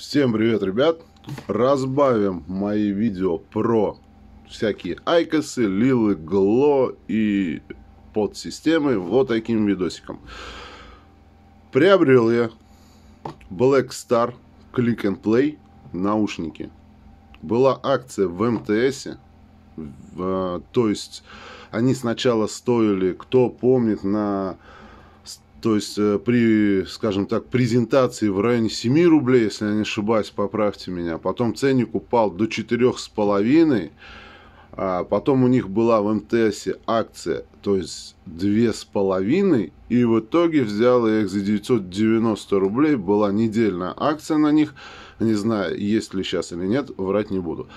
Всем привет, ребят! Разбавим мои видео про всякие айкосы, лилы, гло и подсистемы вот таким видосиком. Приобрел я Black Star Click and Play наушники. Была акция в МТС, э, то есть они сначала стоили, кто помнит, на то есть э, при, скажем так, презентации в районе 7 рублей, если я не ошибаюсь, поправьте меня. Потом ценник упал до 4,5. А потом у них была в МТС акция, то есть 2,5. И в итоге взял их за 990 рублей. Была недельная акция на них. Не знаю, есть ли сейчас или нет, врать не буду.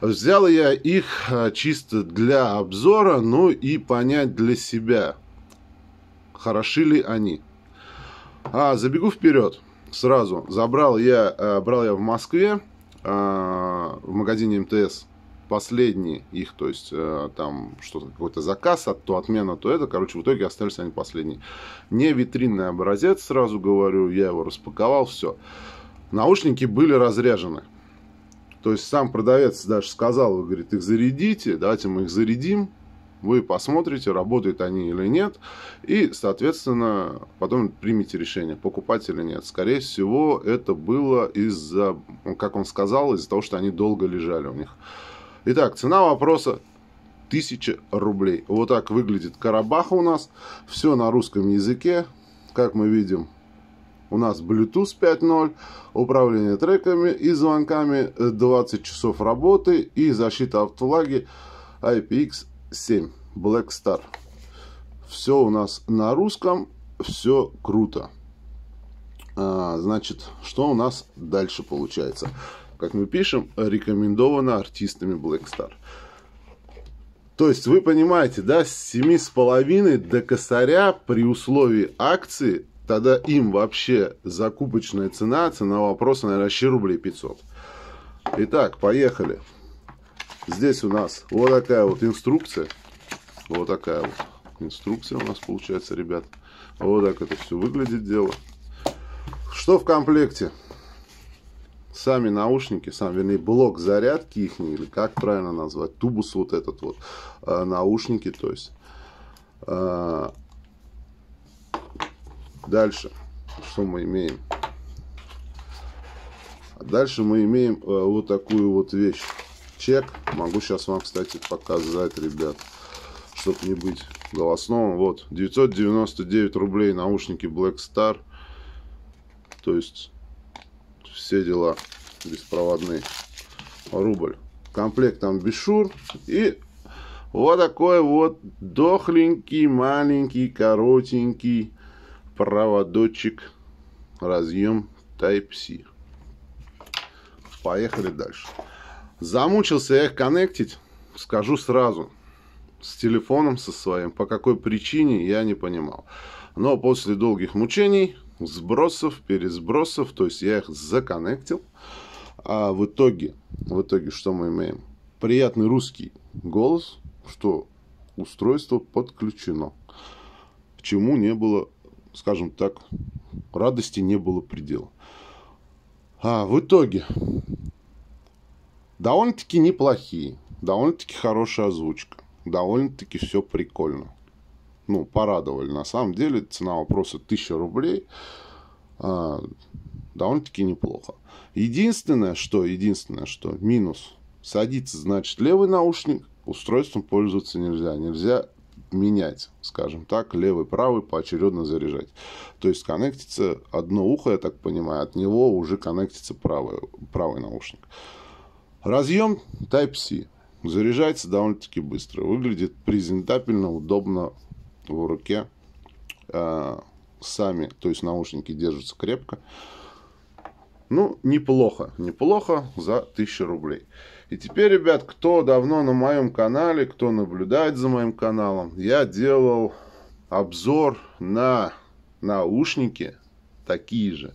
Взял я их а, чисто для обзора, ну и понять для себя – хороши ли они. А, забегу вперед сразу. Забрал я, э, брал я в Москве, э, в магазине МТС, последние их, то есть э, там что-то, какой-то заказ, от а то отмена, то это, короче, в итоге остались они последние. Не витринный образец, сразу говорю, я его распаковал, все. Наушники были разряжены. То есть сам продавец даже сказал, говорит, их зарядите, давайте мы их зарядим, вы посмотрите, работают они или нет, и, соответственно, потом примите решение, покупать или нет. Скорее всего, это было из-за, как он сказал, из-за того, что они долго лежали у них. Итак, цена вопроса 1000 рублей. Вот так выглядит Карабаха у нас. Все на русском языке. Как мы видим, у нас Bluetooth 5.0, управление треками и звонками, 20 э, часов работы и защита от влаги IPX 7. Black Star. Все у нас на русском, все круто. А, значит, что у нас дальше получается? Как мы пишем, рекомендовано артистами Black Star. То есть вы понимаете, да, с 7,5 до косаря при условии акции, тогда им вообще закупочная цена, цена вопроса, наверное, вообще рублей 500. Итак, поехали. Здесь у нас вот такая вот инструкция. Вот такая вот инструкция у нас получается, ребят. Вот так это все выглядит дело. Что в комплекте? Сами наушники, сам, вернее, блок зарядки их, или как правильно назвать, тубус вот этот вот, э, наушники, то есть. Э, дальше, что мы имеем? Дальше мы имеем э, вот такую вот вещь чек. Могу сейчас вам, кстати, показать, ребят, чтобы не быть голосным. Вот, 999 рублей наушники Black Star. То есть, все дела беспроводные. Рубль. Комплект там бешур. И вот такой вот дохленький, маленький, коротенький проводочек. Разъем Type-C. Поехали дальше. Замучился я их коннектить, скажу сразу, с телефоном со своим, по какой причине, я не понимал. Но после долгих мучений, сбросов, пересбросов, то есть я их законнектил, а в итоге, в итоге что мы имеем? Приятный русский голос, что устройство подключено, к чему не было, скажем так, радости не было предела. А в итоге Довольно-таки неплохие, довольно-таки хорошая озвучка, довольно-таки все прикольно. Ну, порадовали. На самом деле цена вопроса 1000 рублей. А, довольно-таки неплохо. Единственное, что, единственное, что, минус. Садится, значит, левый наушник, устройством пользоваться нельзя. Нельзя менять, скажем так, левый, правый поочередно заряжать. То есть коннектится одно ухо, я так понимаю, от него уже коннектится правый, правый наушник. Разъем Type-C. Заряжается довольно-таки быстро. Выглядит презентабельно, удобно в руке. А, сами, то есть наушники держатся крепко. Ну, неплохо, неплохо за 1000 рублей. И теперь, ребят, кто давно на моем канале, кто наблюдает за моим каналом, я делал обзор на наушники такие же.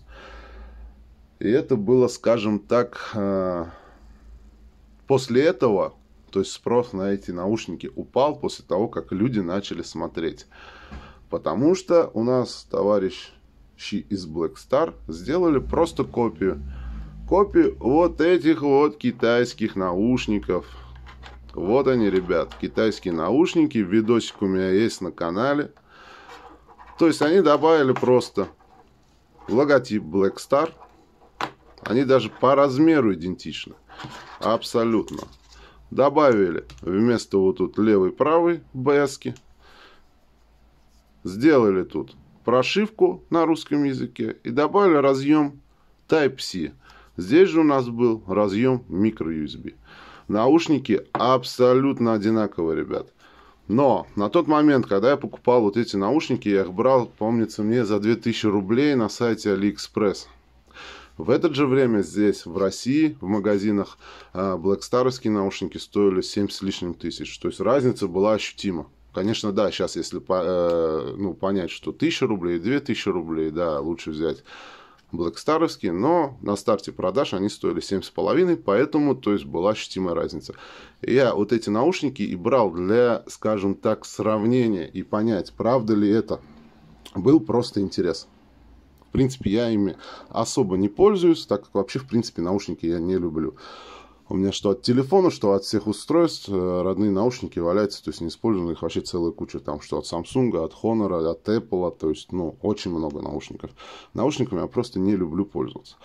И это было, скажем так, а, После этого, то есть спрос на эти наушники упал после того, как люди начали смотреть. Потому что у нас товарищи из Black Star сделали просто копию. Копию вот этих вот китайских наушников. Вот они, ребят, китайские наушники. Видосик у меня есть на канале. То есть они добавили просто логотип Black Star. Они даже по размеру идентичны. Абсолютно. Добавили вместо вот тут левой-правой бэски. Сделали тут прошивку на русском языке и добавили разъем Type-C. Здесь же у нас был разъем microUSB. Наушники абсолютно одинаковые, ребят. Но на тот момент, когда я покупал вот эти наушники, я их брал, помнится мне, за 2000 рублей на сайте AliExpress. В это же время здесь, в России, в магазинах блэкстаровские наушники стоили 7 с лишним тысяч. То есть разница была ощутима. Конечно, да, сейчас, если э, ну, понять, что 1000 рублей, 2000 рублей, да, лучше взять блэкстаровские, но на старте продаж они стоили 7,5, поэтому то есть была ощутимая разница. Я вот эти наушники и брал для, скажем так, сравнения и понять, правда ли это. Был просто интерес. В принципе, я ими особо не пользуюсь, так как вообще, в принципе, наушники я не люблю. У меня что от телефона, что от всех устройств э, родные наушники валяются, то есть не использованы их вообще целая куча. Там что от Samsung, от Honor, от Apple, то есть, ну, очень много наушников. Наушниками я просто не люблю пользоваться.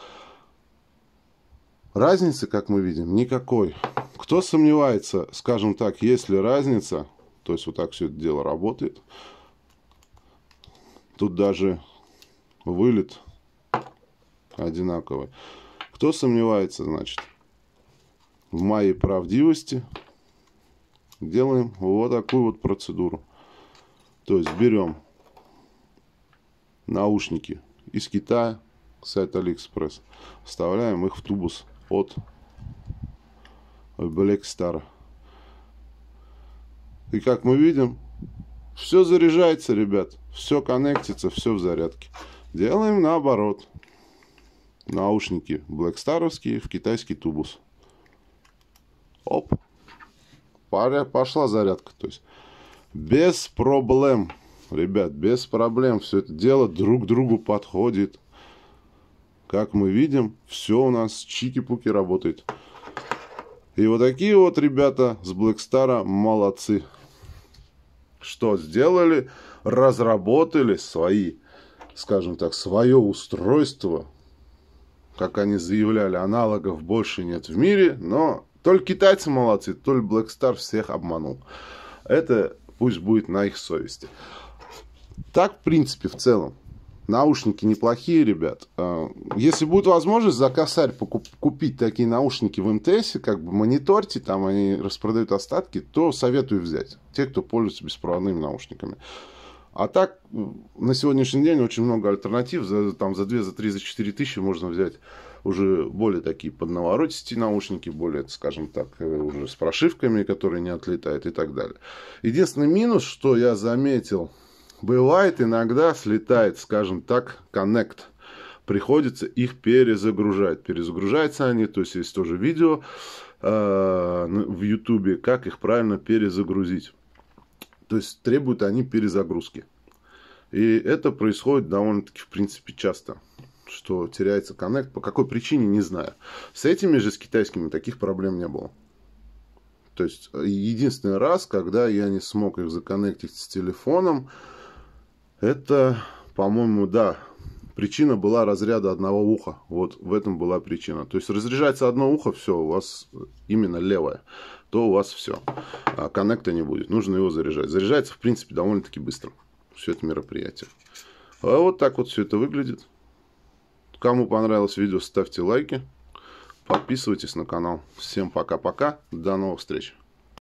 Разницы, как мы видим, никакой. Кто сомневается, скажем так, есть ли разница, то есть вот так все это дело работает. Тут даже вылет одинаковый. Кто сомневается, значит, в моей правдивости, делаем вот такую вот процедуру. То есть берем наушники из Китая, сайт Алиэкспресс, вставляем их в тубус от Blackstar. И как мы видим, все заряжается, ребят. Все коннектится, все в зарядке. Делаем наоборот. Наушники блэкстаровские в китайский тубус. Оп. Паря, пошла зарядка. То есть без проблем. Ребят, без проблем. Все это дело друг другу подходит. Как мы видим, все у нас чики-пуки работает. И вот такие вот ребята с Blackstar молодцы. Что сделали? Разработали свои скажем так, свое устройство, как они заявляли, аналогов больше нет в мире, но то ли китайцы молодцы, то ли Black Star всех обманул. Это пусть будет на их совести. Так, в принципе, в целом. Наушники неплохие, ребят. А, если будет возможность за косарь покуп- купить такие наушники в МТС, как бы мониторьте, там они распродают остатки, то советую взять. Те, кто пользуется беспроводными наушниками. А так, на сегодняшний день очень много альтернатив. За, там, за 2, за 3, за 4 тысячи можно взять уже более такие поднаворотистые наушники, более, скажем так, э, уже с прошивками, которые не отлетают и так далее. Единственный минус, что я заметил, бывает иногда слетает, скажем так, коннект. Приходится их перезагружать. Перезагружаются они, то есть есть тоже видео э, в Ютубе, как их правильно перезагрузить. То есть требуют они перезагрузки. И это происходит довольно-таки, в принципе, часто что теряется коннект. По какой причине, не знаю. С этими же, с китайскими, таких проблем не было. То есть, э, единственный раз, когда я не смог их законнектить с телефоном, это, по-моему, да, Причина была разряда одного уха. Вот в этом была причина. То есть разряжается одно ухо, все, у вас именно левое. То у вас все. А коннекта не будет. Нужно его заряжать. Заряжается, в принципе, довольно-таки быстро. Все это мероприятие. А вот так вот все это выглядит. Кому понравилось видео, ставьте лайки. Подписывайтесь на канал. Всем пока-пока. До новых встреч.